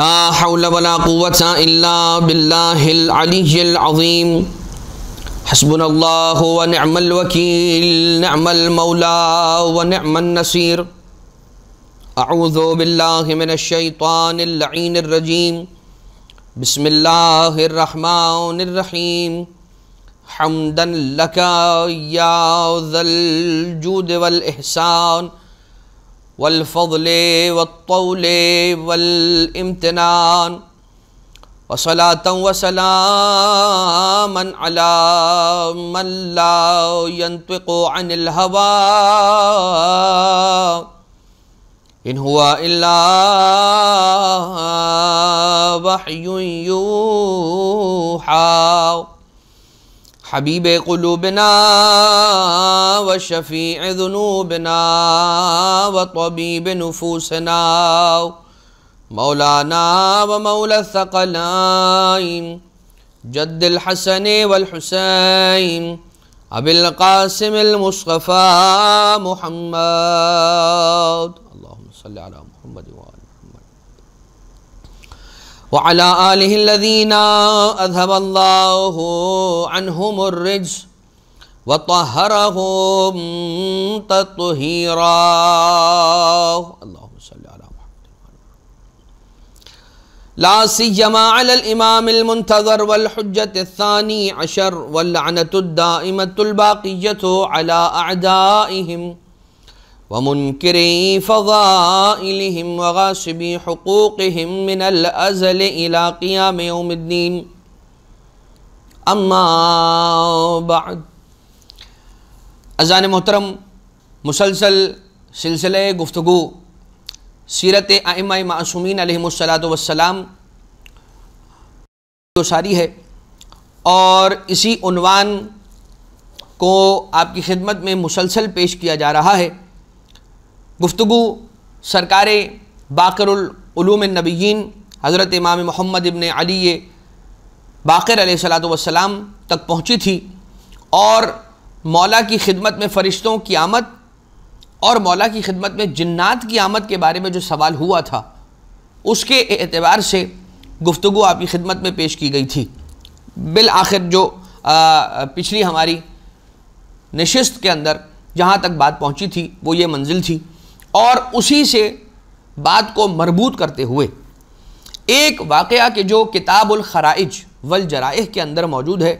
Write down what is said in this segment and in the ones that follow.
लाउलाज़ीम हसबन नमल वकील नमल मौला व नमन नसीर अऊज़ोबिल्लाशैतानरजीम बसमीम हमदन लका याजल जूद वल एहसान والفضل والطول والامتنان وصلاة وسلاما على من لا ينطق عن الهوى إن هو إلا وحي يوحى حبيب قلوبنا وشفيع ذنوبنا وطبيب نفوسنا مولانا ومولى الثقلين جد الحسن والحسين أبي القاسم المصطفى محمد اللهم صل على محمد وعلى وعلى آله الذين أذهب الله عنهم الرجس وطهرهم تطهيرا اللهم صل على محمد لا سيما على الإمام المنتظر والحجة الثاني عشر واللعنة الدائمة الباقية على أعدائهم व मुनकर फ़वाम वगाशबी हकूक़ हम मिनल अज़ल इलाक़िया में उमद्दीन अम्माद अजान मोहतरम मुसलसल सिलसिले गुफ्तु सीरत आम मासूमिन अलहमसलात वसलाम तो सारी है और इसी उनवान को आपकी खिदमत में मुसलसल पेश किया जा रहा है गुफ्तु सरकार बाकरम नबीन हज़रत इमाम मोहम्मद इबन अली बाकर सलाम तक पहुँची थी और मौला की खिदमत में फ़रिश्तों की आमद और मौला की खिदमत में जन्ात की आमद के बारे में जो सवाल हुआ था उसके एतबार से गुफ्तु आपकी खिदमत में पेश की गई थी बिल आखिर जो आ, पिछली हमारी नशस्त के अंदर जहाँ तक बात पहुँची थी वो ये मंजिल थी और उसी से बात को मरबूत करते हुए एक वाक़ के जो किताबुल खराइज वल जराइ के अंदर मौजूद है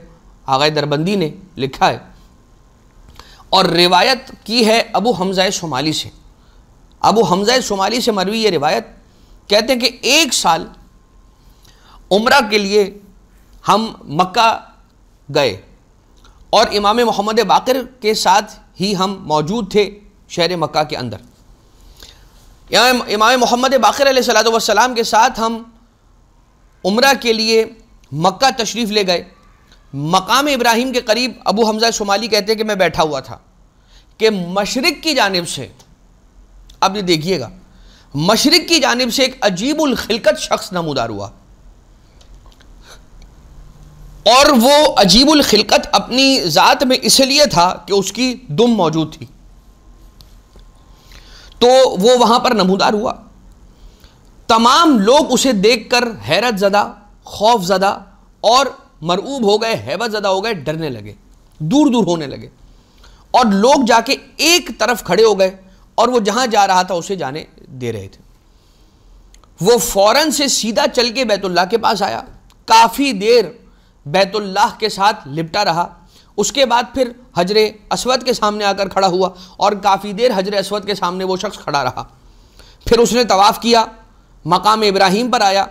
आगे दरबंदी ने लिखा है और रिवायत की है अबू हमज़ा शुमाली से अबू हमज़ा शुमाली से मरवी ये रिवायत कहते हैं कि एक साल उम्र के लिए हम मक्का गए और इमाम मोहम्मद बाकर के साथ ही हम मौजूद थे शहर मक्का के अंदर यहाँ इमाम मोहम्मद बाकर सलाम के साथ हम उम्र के लिए मक्का तशरीफ़ ले गए मकाम इब्राहिम के करीब अबू हमज़ा शुमाली कहते हैं कि मैं बैठा हुआ था कि मशरक़ की जानब से अब ये देखिएगा मशरक़ की जानब से एक अजीब शख्स नमदार हुआ और वो अजीब अपनी ज़ात में इसलिए था कि उसकी दुम मौजूद थी तो वो वहाँ पर नमूदार हुआ तमाम लोग उसे देखकर हैरत ज़दा खौफ ज़दा और मरऊब हो गए हैबत ज़दा हो गए डरने लगे दूर दूर होने लगे और लोग जाके एक तरफ खड़े हो गए और वो जहाँ जा रहा था उसे जाने दे रहे थे वो फ़ौरन से सीधा चल के बैतुल्ला के पास आया काफ़ी देर बैतुल्लाह के साथ लिपटा रहा उसके बाद फिर हजर असवद के सामने आकर खड़ा हुआ और काफ़ी देर हजर असवद के सामने वो शख्स खड़ा रहा फिर उसने तवाफ़ किया मकाम इब्राहिम पर आया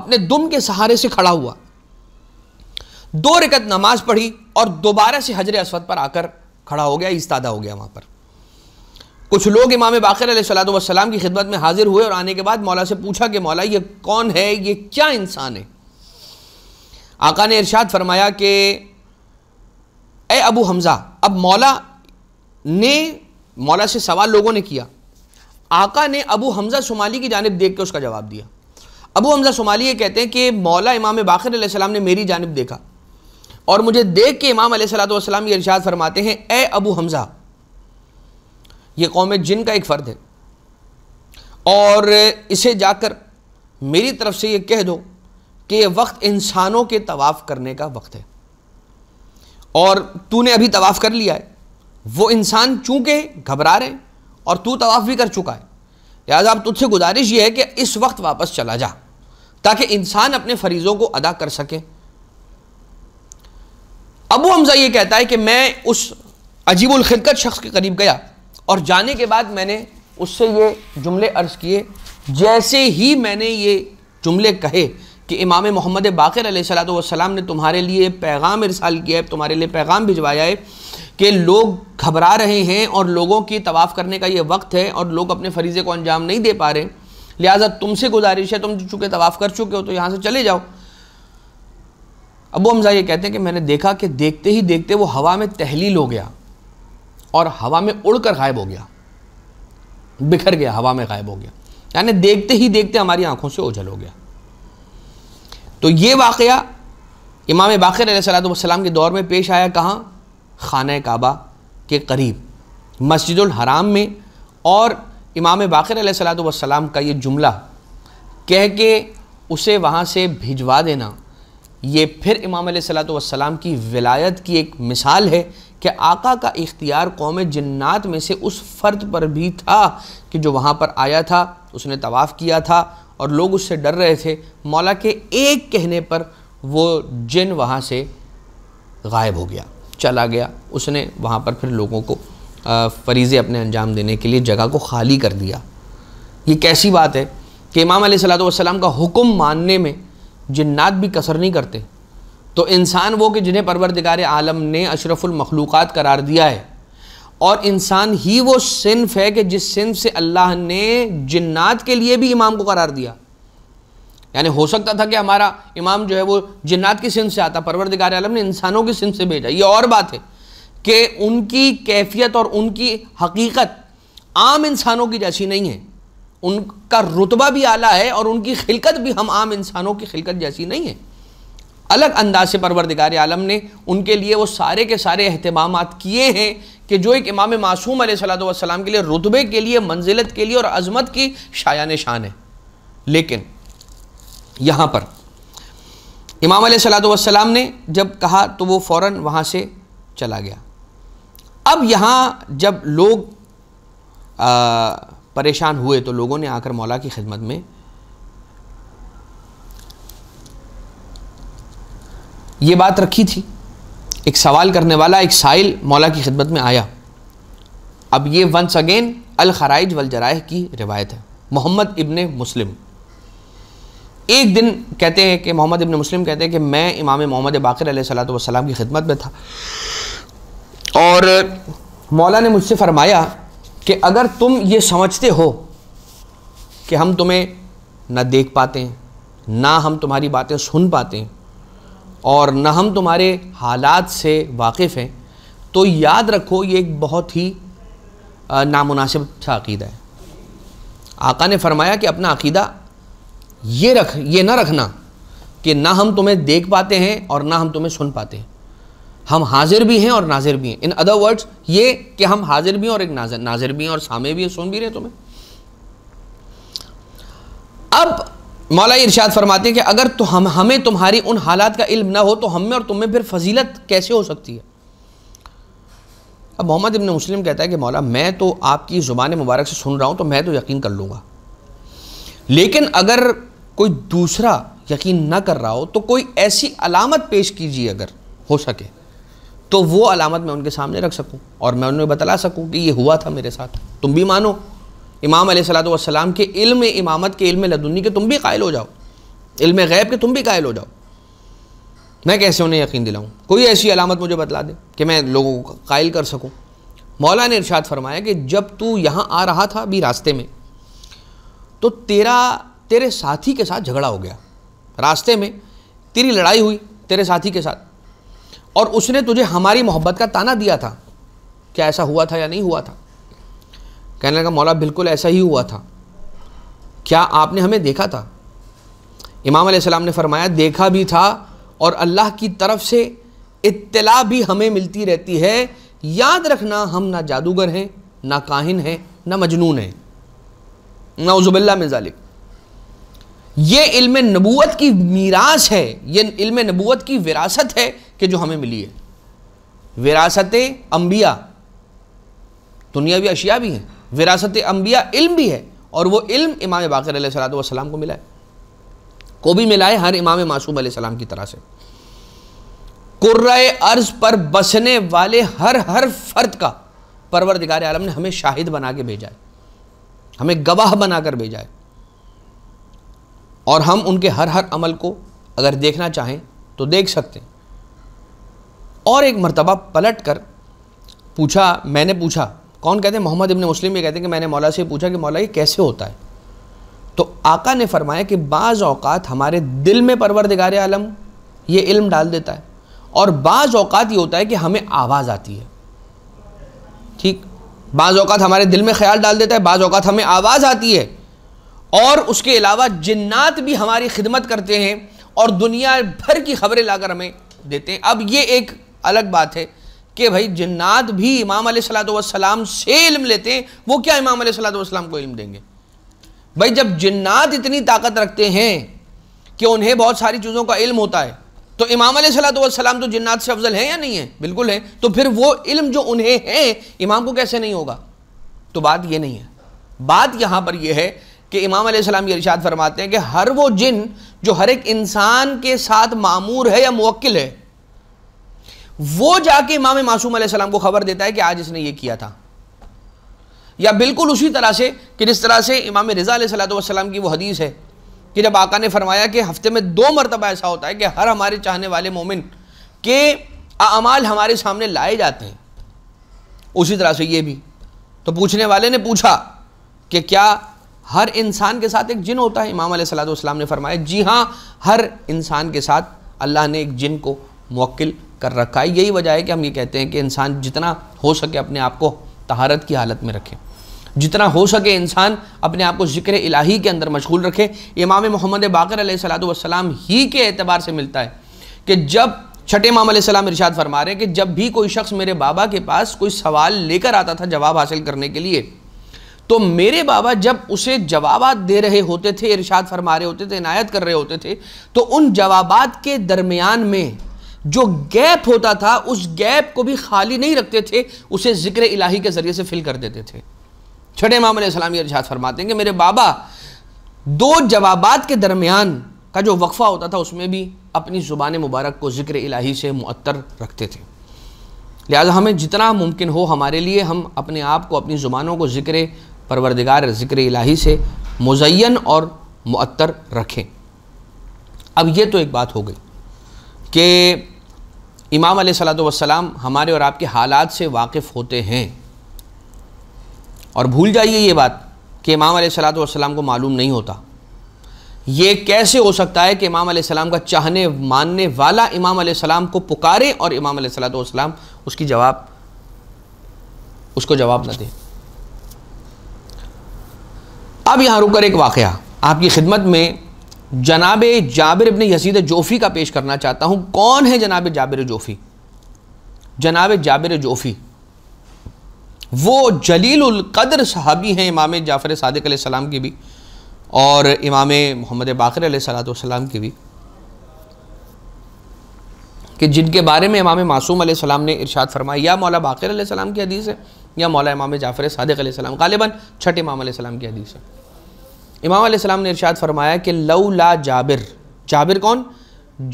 अपने दुम के सहारे से खड़ा हुआ दो रिकत नमाज पढ़ी और दोबारा से हजर असवद पर आकर खड़ा हो गया इस्तादा हो गया वहाँ पर कुछ लोग इमाम बाकर सलाम की खिदमत में हाजिर हुए और आने के बाद मौला से पूछा कि मौला ये कौन है ये क्या इंसान है आका ने इरशाद फरमाया कि ए अबू हमज़ा अब मौला ने मौला से सवाल लोगों ने किया आका ने अबू हमज़ा शुमाली की जानब देख के उसका जवाब दिया अबू हमज़ा शुमाली ये कहते हैं कि मौला इमाम बाखिर सलाम ने मेरी जानब देखा और मुझे देख के इमाम सलाम ये इर्शाद फरमाते हैं ए अबू हमज़ा ये कौम जिन का एक फ़र्द है और इसे जाकर मेरी तरफ से ये कह दो कि ये वक्त इंसानों के तवाफ़ करने का वक्त है और तूने अभी तवाफ़ कर लिया है वो इंसान चूँकि घबरा रहे हैं और तू तवाफ़ भी कर चुका है लिहाजा अब तुझसे गुजारिश ये है कि इस वक्त वापस चला जा ताकि इंसान अपने फरीज़ों को अदा कर सके अबू हमज़ा ये कहता है कि मैं उस खिलकत शख्स के करीब गया और जाने के बाद मैंने उससे ये जुमले अर्ज़ किए जैसे ही मैंने ये जुमले कहे कि इमाम मोहम्मद बाकर सलाम ने तुम्हारे लिए पैगाम इरसाल किया है तुम्हारे लिए पैगाम भिजवाया है कि लोग घबरा रहे हैं और लोगों की तवाफ़ करने का ये वक्त है और लोग अपने फरीज़े को अंजाम नहीं दे पा रहे लिहाजा तुमसे गुजारिश है तुम चूँकि तवाफ़ कर चुके हो तो यहाँ से चले जाओ अबू हमजा ये कहते हैं कि मैंने देखा कि देखते ही देखते वो हवा में तहलील हो गया और हवा में उड़कर गायब हो गया बिखर गया हवा में गायब हो गया यानी देखते ही देखते हमारी आंखों से ओझल हो गया तो ये वाक़ इमाम बाखिर सलाम के दौर में पेश आया कहाँ खान काबा के करीब मस्जिद हराम में और इमाम बाखिर सलाम का ये जुमला कह के उसे वहाँ से भिजवा देना ये फिर इमाम सलाम की विलायत की एक मिसाल है कि आका का इख्तियार कौम जन्नात में से उस फ़र्द पर भी था कि जो वहाँ पर आया था उसने तवाफ़ किया था और लोग उससे डर रहे थे मौला के एक कहने पर वो जिन वहाँ से गायब हो गया चला गया उसने वहाँ पर फिर लोगों को फरीज़े अपने अंजाम देने के लिए जगह को खाली कर दिया ये कैसी बात है कि इमाम सलाम का हुक्म मानने में जिन्नात भी कसर नहीं करते तो इंसान वो कि जिन्हें परवरदिगार आलम ने अशरफुल करार दिया है और इंसान ही वो सिनफ है कि जिस सिंफ से अल्लाह ने जन्नात के लिए भी इमाम को करार दिया यानी हो सकता था कि हमारा इमाम जो है वो जन्नात की सिंफ से आता परवरदिगार आलम ने इंसानों की सिंफ से भेजा ये और बात है कि उनकी कैफियत और उनकी हकीकत आम इंसानों की जैसी नहीं है उनका रुतबा भी आला है और उनकी खिलकत भी हम आम इंसानों की खिलकत जैसी नहीं है अलग अंदाज से परवरदिगार आलम ने उनके लिए वो सारे के सारे अहतमाम किए हैं कि जो एक इमाम मासूम सलाम के लिए रुतबे के लिए मंजिलत के लिए और अजमत की शायान शान है लेकिन यहाँ पर इमाम सलाम ने जब कहा तो वो फ़ौर वहाँ से चला गया अब यहाँ जब लोग परेशान हुए तो लोगों ने आकर मौला की खिदमत में ये बात रखी थी एक सवाल करने वाला एक साइल मौला की खिदमत में आया अब ये वंस अगेन अल खराइज वल जराह की रिवायत है मोहम्मद इबन मुस्लिम एक दिन कहते हैं कि मोहम्मद इबन मुस्लिम कहते हैं कि मैं इमाम मोहम्मद बाकर सलाम की खिदमत में था और मौला ने मुझसे फरमाया कि अगर तुम ये समझते हो कि हम तुम्हें ना देख पाते हैं ना हम तुम्हारी बातें सुन पाते हैं और न हम तुम्हारे हालात से वाकिफ़ हैं तो याद रखो ये एक बहुत ही नामनासिब सा अकीदा है आका ने फरमाया कि अपना अकीदा ये रख ये ना रखना कि ना हम तुम्हें देख पाते हैं और ना हम तुम्हें सुन पाते हैं हम हाजिर भी हैं और नाजिर भी हैं इन अदर वर्ड्स ये कि हम हाजिर भी हैं और एक नाजिर नाजिर भी हैं और सामे भी हैं सुन भी रहे तुम्हें अब मौला इरशाद फरमाते हैं कि अगर तो हम हमें तुम्हारी उन हालात का इल्म ना हो तो हमें और तुम में फिर फजीलत कैसे हो सकती है अब मोहम्मद इबन मुस्लिम कहता है कि मौला मैं तो आपकी ज़ुबान मुबारक से सुन रहा हूँ तो मैं तो यकीन कर लूँगा लेकिन अगर कोई दूसरा यकीन ना कर रहा हो तो कोई ऐसी अलामत पेश कीजिए अगर हो सके तो वो अलामत मैं उनके सामने रख सकूँ और मैं उन्हें बतला सकूँ कि ये हुआ था मेरे साथ तुम भी मानो इमाम सलाम के इल्म इमामत के इल्म लदुन्नी के तुम भी कायल हो जाओ इल्म गैब के तुम भी कायल हो जाओ मैं कैसे उन्हें यकीन दिलाऊँ कोई ऐसी अलामत मुझे बतला दे कि मैं लोगों को कायल कर सकूँ मौला ने इरशाद फरमाया कि जब तू यहाँ आ रहा था अभी रास्ते में तो तेरा तेरे साथी के साथ झगड़ा हो गया रास्ते में तेरी लड़ाई हुई तेरे साथी के साथ और उसने तुझे हमारी मोहब्बत का ताना दिया था क्या ऐसा हुआ था या नहीं हुआ था कहने लगा मौला बिल्कुल ऐसा ही हुआ था क्या आपने हमें देखा था इमाम सलाम ने फरमाया देखा भी था और अल्लाह की तरफ से इत्तला भी हमें मिलती रहती है याद रखना हम ना जादूगर हैं ना काहिन हैं ना मजनून हैं उजुबिल्ला में जालिब ये इल्म नबूत की मीरास है ये इल्म नबूत की विरासत है कि जो हमें मिली है विरासत अम्बिया दुनियावी अशिया भी हैं विरासत अम्बिया इल्म भी है और वो इल्म इमाम बाकर सलाम को मिला है को भी मिला है हर इमाम मासूम सलाम की तरह से कुर्र अर्ज पर बसने वाले हर हर फर्द का परवरदिगार आलम ने हमें शाहिद बना के भेजा है हमें गवाह बनाकर भेजा है और हम उनके हर हर अमल को अगर देखना चाहें तो देख सकते हैं और एक मरतबा पलट कर पूछा मैंने पूछा कौन कहते हैं मोहम्मद इबन मुस्लिम ये कहते हैं कि मैंने मौला से पूछा कि मौला ये कैसे होता है तो आका ने फरमाया कि बाज़ अवकात हमारे दिल में परवरदिगार आलम ये इल्म डाल देता है और बाज़ अवकात ये होता है कि हमें आवाज़ आती है ठीक बाज़ अवकात हमारे दिल में ख्याल डाल देता है बाज़ अवकात हमें आवाज़ आती है और उसके अलावा जिन्नात भी हमारी खिदमत करते हैं और दुनिया भर की खबरें लाकर हमें देते हैं अब ये एक अलग बात है कि भाई जन्नात भी इमाम सलाम से इल्म लेते हैं वो क्या इमाम सलाम को इल्म देंगे भाई जब जन्नात इतनी ताकत रखते हैं कि उन्हें बहुत सारी चीज़ों का इल्म होता है तो इमाम सलाम तो जन्नात से अफजल है या नहीं है बिल्कुल है तो फिर वो इल्म जो उन्हें है इमाम को कैसे नहीं होगा तो बात ये नहीं है बात यहाँ पर यह है कि इमाम सलाम ये इर्शाद फरमाते हैं कि हर वो जिन जो हर एक इंसान के साथ मामूर है या मुक्ल है वो जाके इमाम मासूम सलाम को खबर देता है कि आज इसने ये किया था या बिल्कुल उसी तरह से कि जिस तरह से इमाम रज़ा सलाम की वो हदीस है कि जब आका ने फरमाया कि हफ्ते में दो मरतबा ऐसा होता है कि हर हमारे चाहने वाले मोमिन के अमाल हमारे सामने लाए जाते हैं उसी तरह से ये भी तो पूछने वाले ने पूछा कि क्या हर इंसान के साथ एक जिन होता है इमाम सलाम ने फरमाया जी हाँ हर इंसान के साथ अल्लाह ने एक जिन को मोक्ल कर रखा है यही वजह है कि हम ये कहते हैं कि इंसान जितना हो सके अपने आप को तहारत की हालत में रखें जितना हो सके इंसान अपने आप को ज़िक्र इलाही के अंदर मशगूल रखे इमाम मोहम्मद बाकर सलाम ही के अतबार से मिलता है कि जब छठे इमाम सलाम इरशाद फरमा रहे हैं कि जब भी कोई शख्स मेरे बाबा के पास कोई सवाल लेकर आता था जवाब हासिल करने के लिए तो मेरे बाबा जब उसे जवाब दे रहे होते थे इरशाद फरमा रहे होते थे इनायत कर रहे होते थे तो उन जवाब के दरमियान में जो गैप होता था उस गैप को भी खाली नहीं रखते थे उसे जिक्र इलाही के ज़रिए से फिल कर देते थे छठे इमाम सलामी इर्शाद फरमाते हैं कि मेरे बाबा दो जवाबात के दरमियान का जो वक्फ़ा होता था उसमें भी अपनी ज़ुबान मुबारक को ज़िक्र इलाही से मअतर रखते थे लिहाजा हमें जितना मुमकिन हो हमारे लिए हम अपने आप को अपनी ज़ुबानों को ज़िक्र परवरदिगार ज़िक्र इलाही से मुजैन और मअतर रखें अब ये तो एक बात हो गई कि इमाम सलाम हमारे और आपके हालात से वाकिफ़ होते हैं और भूल जाइए ये बात कि इमाम सलाम को मालूम नहीं होता ये कैसे हो सकता है कि इमाम सलाम का चाहने मानने वाला इमाम सलाम को पुकारे और इमाम सलाम उसकी जवाब उसको जवाब न दे अब यहाँ रुक कर एक वाक़ आपकी खिदमत में जनाब जाबिर इबन यसीद जोफ़ी का पेश करना चाहता हूँ कौन है जनाब जाबिर जोफ़ी जनाब जाबिर जोफ़ी वो जलील कदर साहबी हैं इमाम जाफ़र सदक सलाम की भी और इमाम मोहम्मद बाकर सलाम की भी कि जिनके बारे में इमाम मासूम सलाम ने इरशाद फरमाया या मौला बाकर सलाम की हदीस है या मौला इमाम जाफ़र सदक सलाम गालिबा छठ इमाम सलाम की हदीस है इमाम आसमाम ने इरशाद फरमाया कि लऊ ला जाबिर जाबिर कौन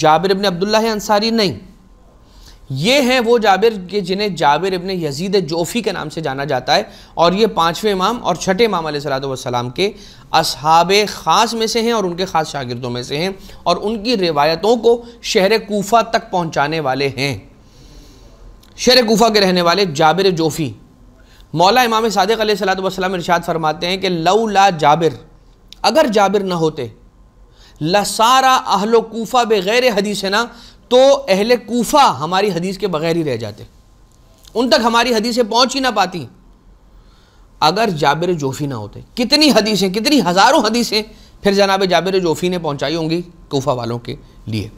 जाबिर इबन अब्दुल्ला अंसारी नहीं ये हैं वो जाबिर के जिन्हें जाबिर इबन यजीद जोफ़ी के नाम से जाना जाता है और ये पाँचवें इमाम और छठे इमाम सलातम के अहाब ख़ास में से हैं और उनके ख़ास शागिर्दों में से हैं और उनकी रिवायतों को शहर कोफा तक पहुँचाने वाले हैं शहर कोफा के रहने वाले जाबिर जोफ़ी मौला इमाम सदक सलात वसलम इरशाद फरमाते हैं कि लऊ ला जाबिर अगर जाबिर ना होते लसारा अहलो कोफ़ा बग़ैर हदीस है ना तो अहल कोफ़ा हमारी हदीस के बग़ैर ही रह जाते उन तक हमारी हदीसें पहुँच ही ना पाती अगर जाबिर जोफ़ी ना होते कितनी हदीसें कितनी हज़ारों हदीसें फिर जनाब जाबिर जोफ़ी ने पहुँचाई होंगी कोफ़ा वालों के लिए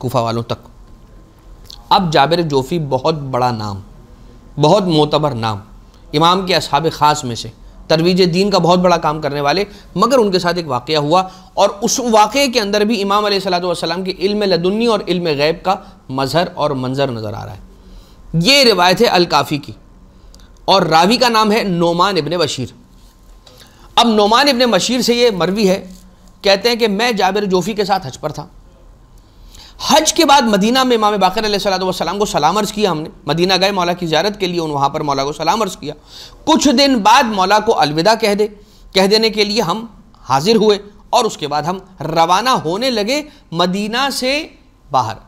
कोफ़ा वालों तक अब जाबिर जोफ़ी बहुत बड़ा नाम बहुत मोतबर नाम इमाम के अब ख़ास में से तरवीज दीन का बहुत बड़ा काम करने वाले मगर उनके साथ एक वाक़ हुआ और उस वाक़े के अंदर भी इमाम सलाम के इल्म लदुन्नी और इल्म गैब का मज़हर और मंज़र नज़र आ रहा है ये रिवायत है अलकाफ़ी की और रावी का नाम है नोमान इबन बशीर अब नोमान इबन बशीर से ये मरवी है कहते हैं कि मैं जाबिर जोफ़ी के साथ हज पर था हज के बाद मदीना में इमाम बाकर सलाम को सलाम अर्ज़ किया हमने मदीना गए मौला की ज्यारत के लिए उन वहाँ पर मौला को सलाम अर्ज़ किया कुछ दिन बाद मौला को अलविदा कह दे कह देने के लिए हम हाजिर हुए और उसके बाद हम रवाना होने लगे मदीना से बाहर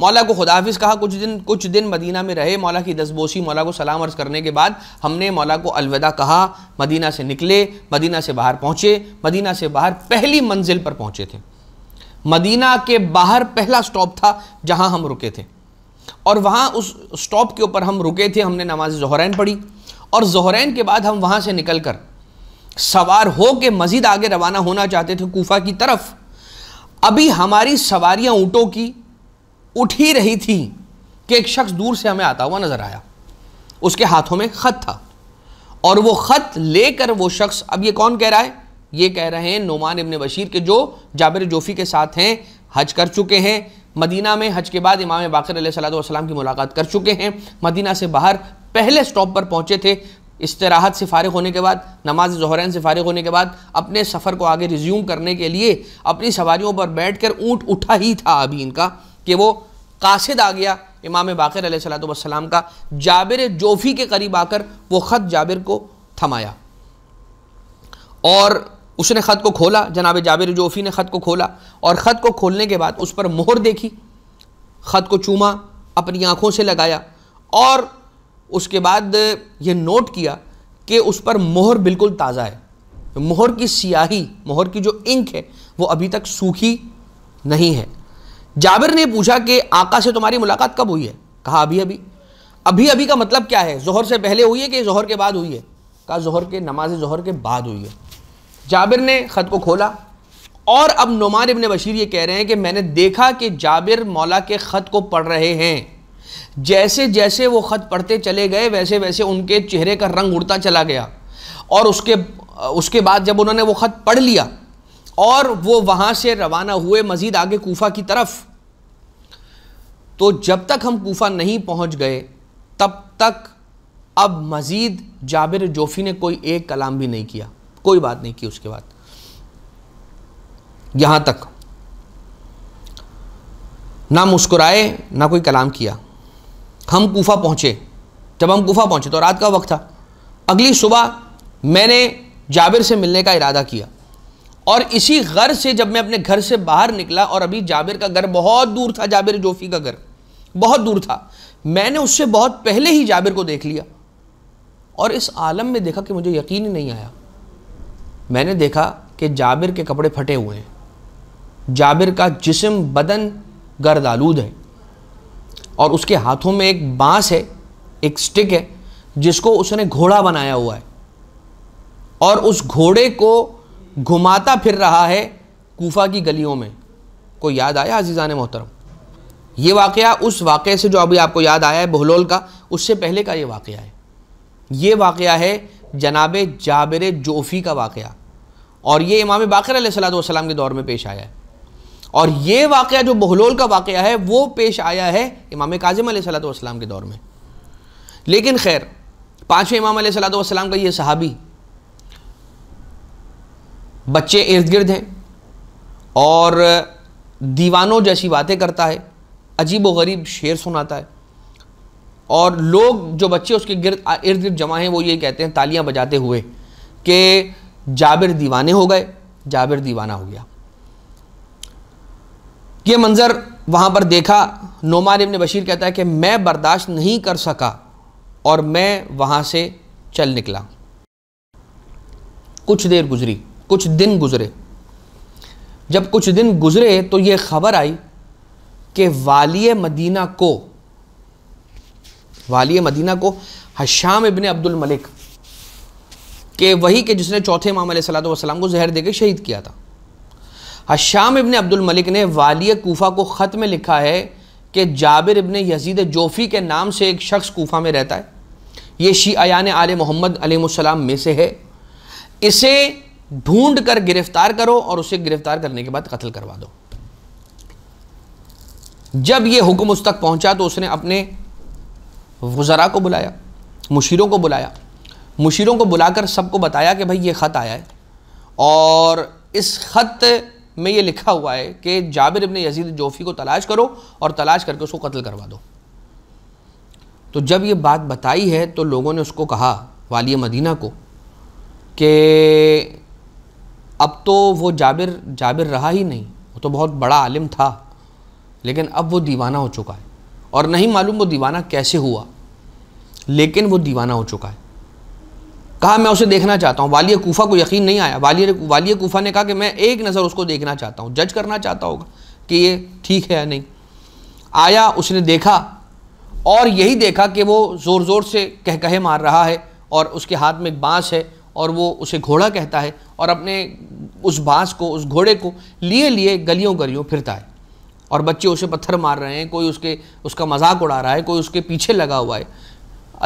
मौला को खुदा हाफिज़ कहा कुछ दिन कुछ दिन मदीना में रहे मौला की दसबोशी मौला को सलाम अर्ज़ करने के बाद हमने मौला को अलविदा कहा मदीना से निकले मदीना से बाहर पहुँचे मदीना से बाहर पहली मंजिल पर पहुँचे थे मदीना के बाहर पहला स्टॉप था जहां हम रुके थे और वहां उस स्टॉप के ऊपर हम रुके थे हमने नमाज जहरैन पढ़ी और जहरैन के बाद हम वहां से निकल कर सवार हो के मज़ीद आगे रवाना होना चाहते थे कोफा की तरफ अभी हमारी सवारियां ऊँटों की उठ ही रही थी कि एक शख्स दूर से हमें आता हुआ नज़र आया उसके हाथों में ख़त था और वो ख़त लेकर वो शख्स अब ये कौन कह रहा है ये कह रहे हैं नुमान इबन बशीर के जो जाबिर जोफ़ी के साथ हैं हज कर चुके हैं मदीना में हज के बाद इमाम बाकर सलाम की मुलाकात कर चुके हैं मदीना से बाहर पहले स्टॉप पर पहुँचे थे इस्तराहत से फारग होने के बाद नमाज ज़हरान से फारग होने के बाद अपने सफ़र को आगे रिज्यूम करने के लिए अपनी सवारियों पर बैठ कर ऊँट उठा ही था अभी इनका कि वो कासिद आ गया इमाम बाकर सलाम का जाबिर जोफ़ी के करीब आकर वो ख़त जाबिर को थमाया और उसने ख़त को खोला जनाब जाबिर जोफ़ी ने ख़त को खोला और ख़त को खोलने के बाद उस पर मोहर देखी ख़त को चूमा अपनी आँखों से लगाया और उसके बाद ये नोट किया कि उस पर मोहर बिल्कुल ताज़ा है मोहर की सियाही मोहर की जो इंक है वो अभी तक सूखी नहीं है जाबिर ने पूछा कि आका से तुम्हारी मुलाकात कब हुई है कहा अभी अभी अभी अभी का मतलब क्या है जहर से पहले हुई है कि जहर के बाद हुई है कहा जहर के नमाज जहर के बाद हुई है जाबिर ने ख़त को खोला और अब नुमान इबन बशीर ये कह रहे हैं कि मैंने देखा कि जाबिर मौला के ख़त को पढ़ रहे हैं जैसे जैसे वो ख़त पढ़ते चले गए वैसे वैसे उनके चेहरे का रंग उड़ता चला गया और उसके उसके बाद जब उन्होंने वो ख़त पढ़ लिया और वो वहाँ से रवाना हुए मज़ीद आगे कोफा की तरफ तो जब तक हम कोफा नहीं पहुँच गए तब तक अब मज़ीद जाबिर जोफ़ी ने कोई एक कलाम भी नहीं किया कोई बात नहीं की उसके बाद यहाँ तक ना मुस्कुराए ना कोई कलाम किया हम कोफा पहुंचे जब हम कोफा पहुंचे तो रात का वक्त था अगली सुबह मैंने जाबिर से मिलने का इरादा किया और इसी घर से जब मैं अपने घर से बाहर निकला और अभी जाबिर का घर बहुत दूर था जाबिर जोफी का घर बहुत दूर था मैंने उससे बहुत पहले ही जाबिर को देख लिया और इस आलम में देखा कि मुझे यकीन ही नहीं आया मैंने देखा कि जाबिर के कपड़े फटे हुए हैं जाबिर का जिसम बदन गर्द आलूद है और उसके हाथों में एक बाँस है एक स्टिक है जिसको उसने घोड़ा बनाया हुआ है और उस घोड़े को घुमाता फिर रहा है कोफा की गलियों में को याद आया अजीज़ान मोहतरम ये वाक़ उस वाक़े से जो अभी आपको याद आया है बहलोल का उससे पहले का ये वाक़ है ये वाक़ है जनाब जाबिर जोफ़ी का वाक़ और ये इमाम बाकर सलाम के दौर में पेश आया है और ये वाक़ जो बहलोल का वाक़ है वो पेश आया है इमाम काजिम सलाम के दौर में लेकिन खैर पाँचवें इमाम सलाम का ये सहाबी बच्चे इर्द गिर्द हैं और दीवानों जैसी बातें करता है अजीब व गरीब शेर सुनाता है और लोग जो बच्चे उसके गिर्द इर्द गिर्द जमा हैं वो ये कहते हैं तालियां बजाते हुए कि जाबिर दीवाने हो गए जाबिर दीवाना हो गया ये मंज़र वहाँ पर देखा नोमान इबन बशीर कहता है कि मैं बर्दाश्त नहीं कर सका और मैं वहाँ से चल निकला कुछ देर गुजरी कुछ दिन गुजरे जब कुछ दिन गुजरे तो ये खबर आई कि वाली मदीना को वाली मदीना को हशाम इबन अब्दुल मलिक के वही के जिसने चौथे इमाम सलाम को जहर देकर शहीद किया था हशाम इबन अब्दुल मलिक ने वाली कोफ़ा को ख़त में लिखा है कि जाबिर इबन यजीद जोफ़ी के नाम से एक शख्स कोफ़ा में रहता है ये शीयान आल मोहम्मद अलैहिस्सलाम में से है इसे ढूंढ कर गिरफ्तार करो और उसे गिरफ्तार करने के बाद कत्ल करवा दो जब ये हुक्म उस तक पहुंचा तो उसने अपने वज़रा को बुलाया मुशीरों को बुलाया मुशीरों को बुलाकर सबको बताया कि भाई ये ख़त आया है और इस ख़त में ये लिखा हुआ है कि जाबिर इब्ने यजीद जोफ़ी को तलाश करो और तलाश करके उसको कत्ल करवा दो तो जब ये बात बताई है तो लोगों ने उसको कहा वाली मदीना को कि अब तो वो जाबिर जाबिर रहा ही नहीं वो तो बहुत बड़ा आलिम था लेकिन अब वो दीवाना हो चुका है और नहीं मालूम वो दीवाना कैसे हुआ लेकिन वो दीवाना हो चुका है कहा मैं उसे देखना चाहता हूँ वालिया कोफ़ा को यकीन नहीं आया वालिया वालिय कोफ़ा ने कहा कि मैं एक नज़र उसको देखना चाहता हूँ जज करना चाहता होगा कि ये ठीक है या नहीं आया उसने देखा और यही देखा कि वो ज़ोर ज़ोर से कह कहे मार रहा है और उसके हाथ में एक बाँस है और वो उसे घोड़ा कहता है और अपने उस बाँस को उस घोड़े को लिए लिए गलियों गलियों फिरता है और बच्चे उसे पत्थर मार रहे हैं कोई उसके उसका मजाक उड़ा रहा है कोई उसके पीछे लगा हुआ है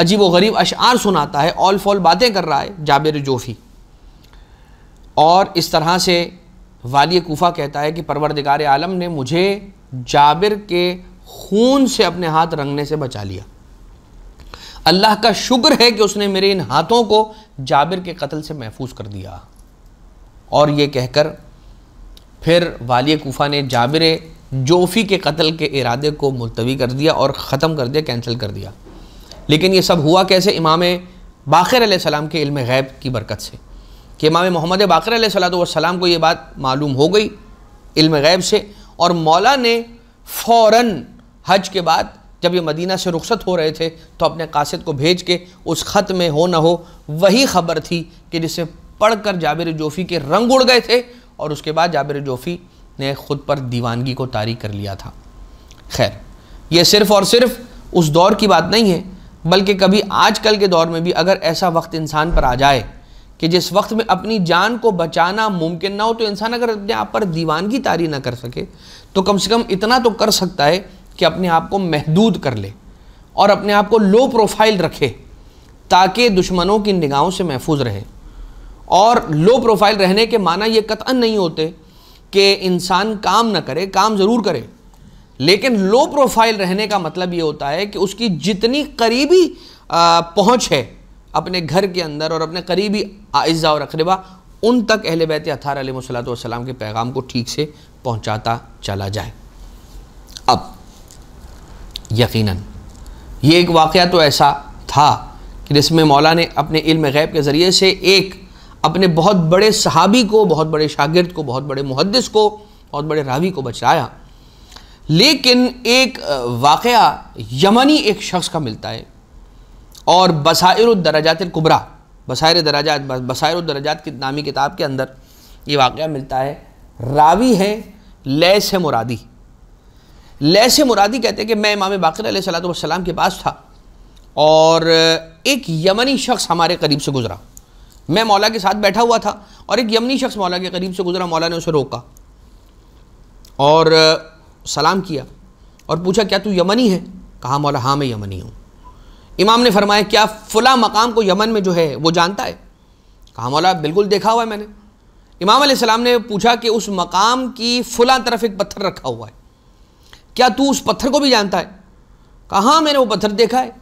अजीब व गरीब अशार सुनाता है ऑल फॉल बातें कर रहा है जाबिर जोफ़ी और इस तरह से वाली कोफ़ा कहता है कि परवरदिगार आलम ने मुझे जाबिर के खून से अपने हाथ रंगने से बचा लिया अल्लाह का शुक्र है कि उसने मेरे इन हाथों को जाबिर के कत्ल से महफूज कर दिया और ये कहकर फिर वाली कोफ़ा ने जाबिर जोफ़ी के कत्ल के इरादे को मुलतवी कर दिया और ख़त्म कर दिया कैंसिल कर दिया लेकिन ये सब हुआ कैसे इमाम बाखिर सलाम के इल्म गैब की बरकत से कि इमाम मोहम्मद बाकर सलाम को ये बात मालूम हो गई इल्म गैब से और मौला ने फ़ौर हज के बाद जब ये मदीना से रुखसत हो रहे थे तो अपने कासिद को भेज के उस ख़त में हो ना हो वही ख़बर थी कि जिसे पढ़ कर जाबिर जोफ़ी के रंग उड़ गए थे और उसके बाद जाबिर जोफ़ी ने ख़ुद पर दीवानगी को तारी कर लिया था खैर ये सिर्फ़ और सिर्फ उस दौर की बात नहीं है बल्कि कभी आजकल के दौर में भी अगर ऐसा वक्त इंसान पर आ जाए कि जिस वक्त में अपनी जान को बचाना मुमकिन ना हो तो इंसान अगर अपने आप पर दीवानगी तारी ना कर सके तो कम से कम इतना तो कर सकता है कि अपने आप को महदूद कर ले और अपने आप को लो प्रोफाइल रखे ताकि दुश्मनों की निगाहों से महफूज रहे और लो प्रोफाइल रहने के माना ये कतअन नहीं होते कि इंसान काम ना करे काम ज़रूर करे लेकिन लो प्रोफाइल रहने का मतलब ये होता है कि उसकी जितनी करीबी पहुँच है अपने घर के अंदर और अपने करीबी अज्जा और अकरबा उन तक अहल बैत अतार अलमसलाम के पैगाम को ठीक से पहुँचाता चला जाए अब यकीनन ये एक वाक़ तो ऐसा था कि जिसमें मौला ने अपने इल्म गैब के ज़रिए से एक अपने बहुत बड़े सहाबी को बहुत बड़े शागिर्द को बहुत बड़े मुहदस को बहुत बड़े रावी को बचाया लेकिन एक वाक़ यमनी एक शख्स का मिलता है और बसायर दराजात कुबरा बसायर दराजात बसायर दराजात की नामी किताब के अंदर ये वाक़ मिलता है रावी है लैस है मुरादी लैस मुरादी कहते हैं कि मैं इमाम बाकर सलाम के पास था और एक यमनी शख्स हमारे करीब से गुज़रा मैं मौला के साथ बैठा हुआ था और एक यमनी शख्स मौला के करीब से गुजरा मौला ने उसे रोका और सलाम किया और पूछा क्या तू यमनी है कहा मौला हाँ मैं यमनी हूँ इमाम ने फरमाया क्या फ़ुला मकाम को यमन में जो है वो जानता है कहा मौला बिल्कुल देखा हुआ है मैंने इमाम सलाम ने पूछा कि उस मकाम की फ़ुला तरफ एक पत्थर रखा हुआ है क्या तू उस पत्थर को भी जानता है कहा हाँ, मैंने वो पत्थर देखा है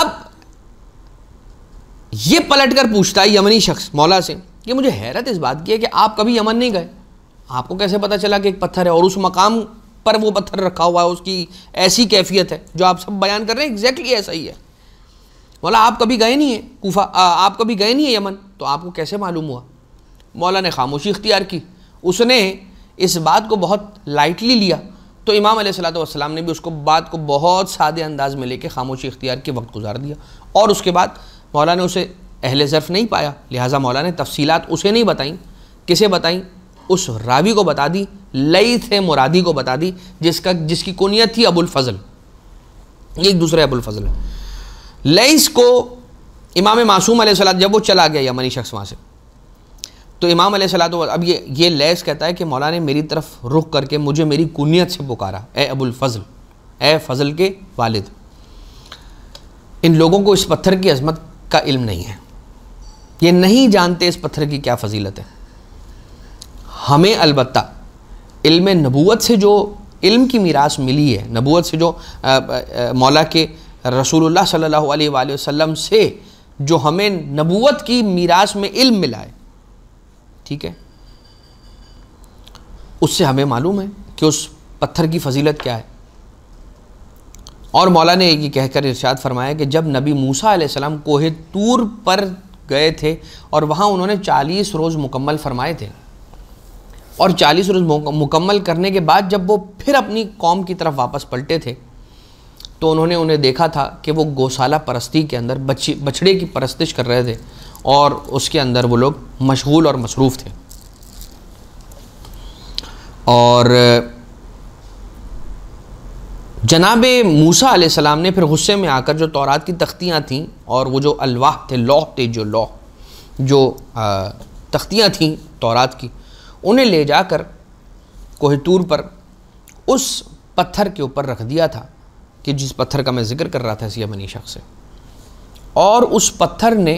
अब ये पलट कर पूछता है यमनी शख्स मौला से कि मुझे हैरत इस बात की है कि आप कभी यमन नहीं गए आपको कैसे पता चला कि एक पत्थर है और उस मकाम पर वो पत्थर रखा हुआ है उसकी ऐसी कैफियत है जो आप सब बयान कर रहे हैं एग्जैक्टली ऐसा ही है मौला आप कभी गए नहीं है कोफा आप कभी गए नहीं है यमन तो आपको कैसे मालूम हुआ मौला ने खामोशी इख्तियार की उसने इस बात को बहुत लाइटली लिया तो इमाम सलाम ने भी उसको बात को बहुत सादे अंदाज में लेके खामोशी इख्तियार के वक्त गुजार दिया और उसके बाद मौला ने उसे अहल ज़र्फ़ नहीं पाया लिहाजा मौला ने तफसीत उसे नहीं बताई किसे बताई उस रावी को बता दी लई थे मुरादी को बता दी जिसका जिसकी कुनियत थी अबुलफ़ल ये एक दूसरे अबुलफ़ल लईस को इमाम मासूम सलात जब वो चला गया यमनी शख्स वहाँ से तो इमाम सलात अब ये ये लैस कहता है कि मौला ने मेरी तरफ रुख करके मुझे मेरी कुनियत से पुकारा ए अबुलफ़ल ए फजल के वालिद इन लोगों को इस पत्थर की अजमत का इल्म नहीं है ये नहीं जानते इस पत्थर की क्या फजीलत है हमें अलबत् इल्म नबूत से जो इल्म की मीरास मिली है नबूत से जो आ, आ, मौला के रसूलुल्लाह सल्लल्लाहु अलैहि वसल्लम से जो हमें नबूत की मीरास में इल्म मिला है ठीक है उससे हमें मालूम है कि उस पत्थर की फजीलत क्या है और मौला ने ये कहकर इर्शाद फरमाया कि जब नबी मूसा सलाम कोहे तूर पर गए थे और वहाँ उन्होंने चालीस रोज़ मुकम्मल फरमाए थे और चालीस रोज़ मुकम्मल करने के बाद जब वो फिर अपनी कौम की तरफ वापस पलटे थे तो उन्होंने उन्हें देखा था कि वो गौशाला परस्ती के अंदर बच्चे बछड़े की परस्तिश कर रहे थे और उसके अंदर वो लोग मशगूल और मसरूफ़ थे और जनाब मूसा सलाम ने फिर गुस्से में आकर जो तौरात की तख्तियाँ थीं और वो जो अलवाह थे लौह थे जो लौह जो तख्तियाँ थीं तौरात की उन्हें ले जाकर कोहतूर पर उस पत्थर के ऊपर रख दिया था कि जिस पत्थर का मैं ज़िक्र कर रहा था सिया मनी शख्स से और उस पत्थर ने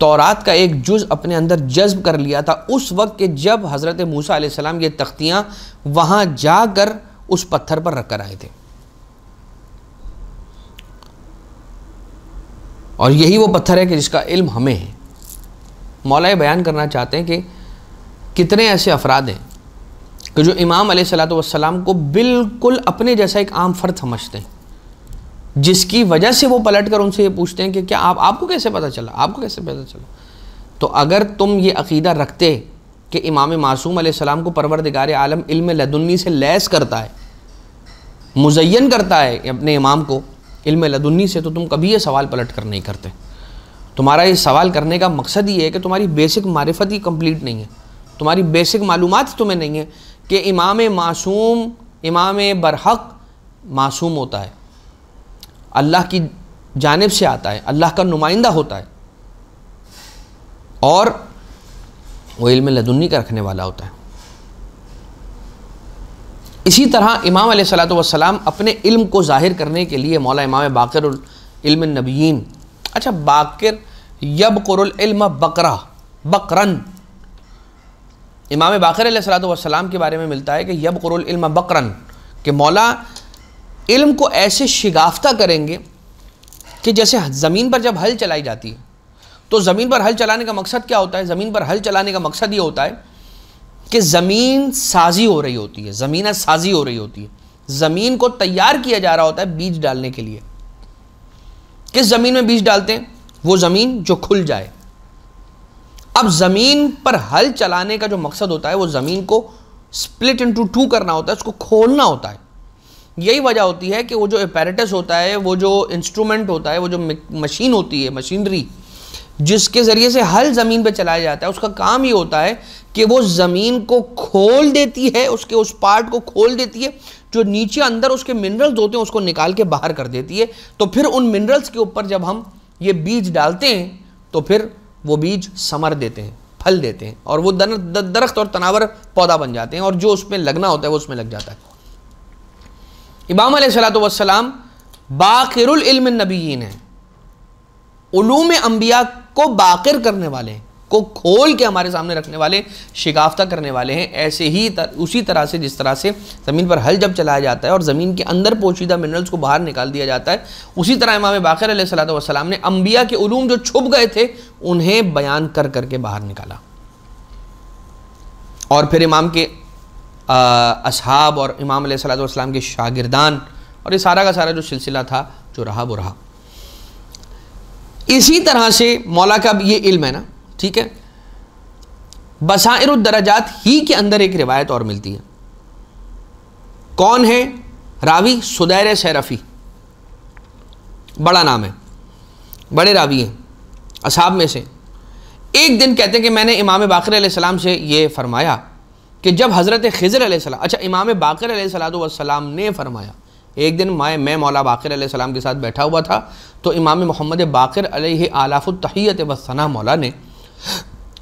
तौरात का एक जुज़ अपने अंदर जज्ब कर लिया था उस वक्त के जब हज़रत मूसा सलाम ये तख्तियाँ वहाँ जाकर उस पत्थर पर रख कर आए थे और यही वो पत्थर है कि जिसका इल्म हमें है मौलाए बयान करना चाहते हैं कि कितने ऐसे अफराद हैं कि जो इमाम सलाम को बिल्कुल अपने जैसा एक आम फ़र्द समझते हैं जिसकी वजह से वो पलट कर उनसे ये पूछते हैं कि क्या आप आपको कैसे पता चला आपको कैसे पता चला तो अगर तुम ये अकीदा रखते कि इमाम मासूम सलाम को परवरदिगार आलम इल्म लदुन्नी से लैस करता है मुजैन करता है अपने इमाम को इल्म लदुन्नी से तो तुम कभी ये सवाल पलट कर नहीं करते तुम्हारा ये सवाल करने का मकसद ये है कि तुम्हारी बेसिक मारफत ही कम्प्लीट नहीं है तुम्हारी बेसिक मालूम तुम्हें नहीं है कि इमाम मासूम इमाम बरहक मासूम होता है अल्लाह की जानब से आता है अल्लाह का नुमाइंदा होता है और वो इल्म लदुन्नी का रखने वाला होता है इसी तरह इमाम वसलाम अपने इल्म को ज़ाहिर करने के लिए मौला इमाम बाकर नबीन अच्छा बाकर यब कुरम बकरा बकरन इमाम बाकर सलाम के बारे में मिलता है कि यब कुरम बकरन कि मौला इल्म को ऐसे शिगाफ्ता करेंगे कि जैसे ज़मीन पर जब हल चलाई जाती है तो ज़मीन पर हल चलाने का मकसद क्या होता है ज़मीन पर हल चलाने का मकसद ये होता है कि ज़मीन साजी हो रही होती है ज़मीन साजी हो रही होती है ज़मीन को तैयार किया जा रहा होता है बीज डालने के लिए किस ज़मीन में बीज डालते हैं वो ज़मीन जो खुल जाए अब ज़मीन पर हल चलाने का जो मकसद होता है वो ज़मीन को स्प्लिट इंटू टू करना होता है उसको खोलना होता है यही वजह होती है कि वो जो एपेरेटस होता है वो जो इंस्ट्रूमेंट होता है वो जो मशीन होती है मशीनरी जिसके ज़रिए से हल ज़मीन पर चलाया जाता है उसका काम ये होता है कि वो ज़मीन को खोल देती है उसके उस पार्ट को खोल देती है जो नीचे अंदर उसके मिनरल्स होते हैं उसको निकाल के बाहर कर देती है तो फिर उन मिनरल्स के ऊपर जब हम ये बीज डालते हैं तो फिर वो बीज समर देते हैं फल देते हैं और वो दरख्त और तनावर पौधा बन जाते हैं और जो उसमें लगना होता है वो उसमें लग जाता है इमाम सलाम बाकिर नबीन है उलूम अम्बिया को बाकिर करने वाले हैं को खोल के हमारे सामने रखने वाले शिकाफ्ता करने वाले हैं ऐसे ही तर, उसी तरह से जिस तरह से ज़मीन पर हल जब चलाया जाता है और ज़मीन के अंदर पोशीदा मिनरल्स को बाहर निकाल दिया जाता है उसी तरह इमाम बाखिर सलाम ने अम्बिया के ूम जो छुप गए थे उन्हें बयान कर करके बाहर निकाला और फिर इमाम के अहाब और इमाम सलाम के शागिरदान और ये सारा का सारा जो सिलसिला था जो रहा वो रहा इसी तरह से मौला का ये इल्म है ना ठीक है बसायर दराजात ही के अंदर एक रिवायत और मिलती है कौन है रावी सुदैर सैरफी बड़ा नाम है बड़े रावी हैं असाब में से एक दिन कहते हैं कि मैंने इमाम बाकर सलाम से ये फरमाया कि जब हज़रत खजर सलाम अच्छा इमाम बाकर सलाम ने फरमाया एक दिन मैं मैं मौला बाकर सलाम के साथ बैठा हुआ था तो इमाम मोहम्मद बाकर आलाफ़ुलतहियत वसना मौला ने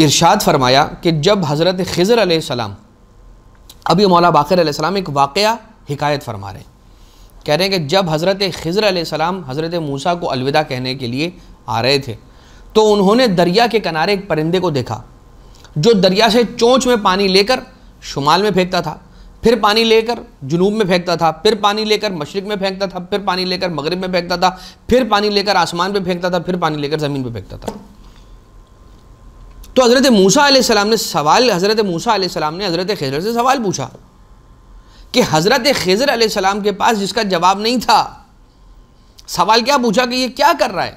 इरशाद फरमाया कि जब हज़रत खज़र सलाम अभी मौला बाकर एक वाक़ हिकायत फरमा रहे हैं कह रहे हैं कि जब हज़रत खज़र आसमाम हज़रत मूसा को अलविदा कहने के लिए आ रहे थे तो उन्होंने दरिया के किनारे एक परिंदे को देखा जो दरिया से चोंच में पानी लेकर शुमाल में फेंकता था फिर पानी लेकर जुनूब में फेंकता था फिर पानी लेकर मशरक़ में फेंकता था फिर पानी लेकर मगरब में फेंकता था फिर पानी लेकर आसमान पर फेंकता था फिर पानी लेकर ज़मीन पर फेंकता था तो हज़रत मूसा सलाम ने सवाल हज़रत मूसा सलाम ने हज़रत खजर से सवाल पूछा कि हज़रत खजर सलाम के पास जिसका जवाब नहीं था सवाल क्या पूछा कि ये क्या कर रहा है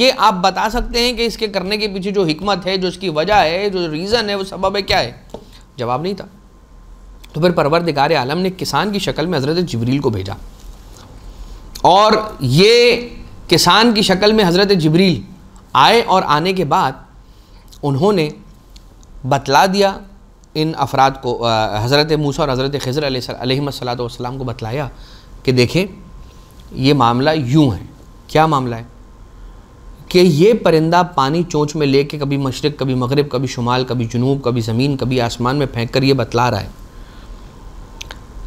ये आप बता सकते हैं कि इसके करने के पीछे जो हमत है जो इसकी वजह है जो रीज़न है वो सबब है क्या है जवाब नहीं था तो फिर परवर दिकार आलम ने किसान की शक्ल में हज़रत जबरील को भेजा और ये किसान की शक्ल में हज़रत जबरील आए और आने के बाद उन्होंने बतला दिया इन अफराद को हज़रत मूसा और हज़रत खज़र सलाम को बतलाया कि देखें ये मामला यूँ है क्या मामला है कि ये परिंदा पानी चोंच में लेके कभी मशरक़ कभी मगरब कभी शुमाल कभी जनूब कभी ज़मीन कभी आसमान में फेंक कर ये बतला रहा है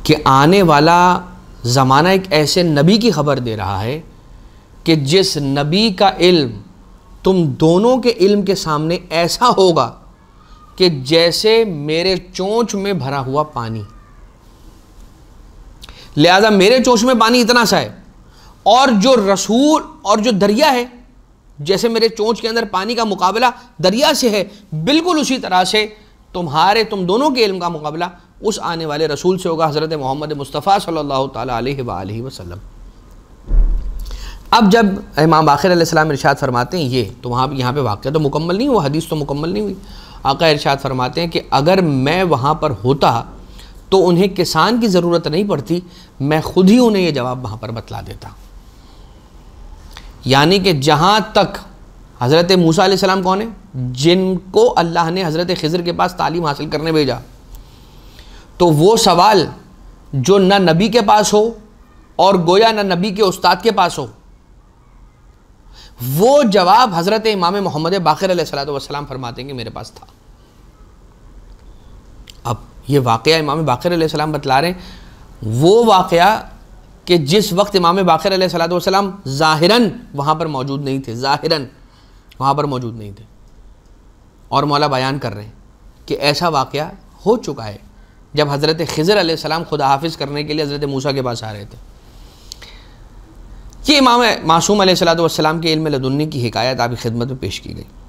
कि आने वाला ज़माना एक ऐसे नबी की खबर दे रहा है कि जिस नबी का इल्म तुम दोनों के इल्म के सामने ऐसा होगा कि जैसे मेरे चोंच में भरा हुआ पानी लिहाजा मेरे चोंच में पानी इतना सा है और जो रसूल और जो दरिया है जैसे मेरे चोंच के अंदर पानी का मुकाबला दरिया से है बिल्कुल उसी तरह से तुम्हारे तुम दोनों के इल्म का मुकाबला उस आने वाले रसूल से होगा हज़रत मोहम्मद मुस्तफ़ा सल्लल्लाहु अलैहि वसल्लम अब जब इमाम आखिर आसमाम इरशाद फरमाते हैं ये तो वहाँ यहाँ पे वाक़ तो मुकम्मल नहीं हुआ हदीस तो मुकम्मल नहीं हुई आका इरशाद फरमाते हैं कि अगर मैं वहाँ पर होता तो उन्हें किसान की ज़रूरत नहीं पड़ती मैं खुद ही उन्हें ये जवाब वहाँ पर बतला देता यानी कि जहाँ तक हज़रत मूसा सलाम कौन है जिनको अल्लाह ने हज़रत खज़र के पास तालीम हासिल करने भेजा तो वो सवाल जो न नबी के पास हो और गोया न नबी के उस्ताद के पास हो वो जवाब हज़रत इमाम मोहम्मद बाकर सलाम फरमाते हैं कि मेरे पास था अब ये वाक़ इमाम बाकर सलाम बतला रहे हैं वो वाक़ कि जिस वक्त इमाम बाकर सलाम ज़ाहिरन वहाँ पर मौजूद नहीं थे ज़ाहिरन वहाँ पर मौजूद नहीं थे और मौला बयान कर रहे हैं कि ऐसा वाक़ हो चुका है जब हज़रत खज़र सलाम खुदा हाफिज़ करने के लिए हज़रत मूसा के पास आ रहे थे ये इमाम मासूम अलैहिस्सलाम के इल्म लदुन्नी की हिकायत आपकी खिदमत में पेश की गई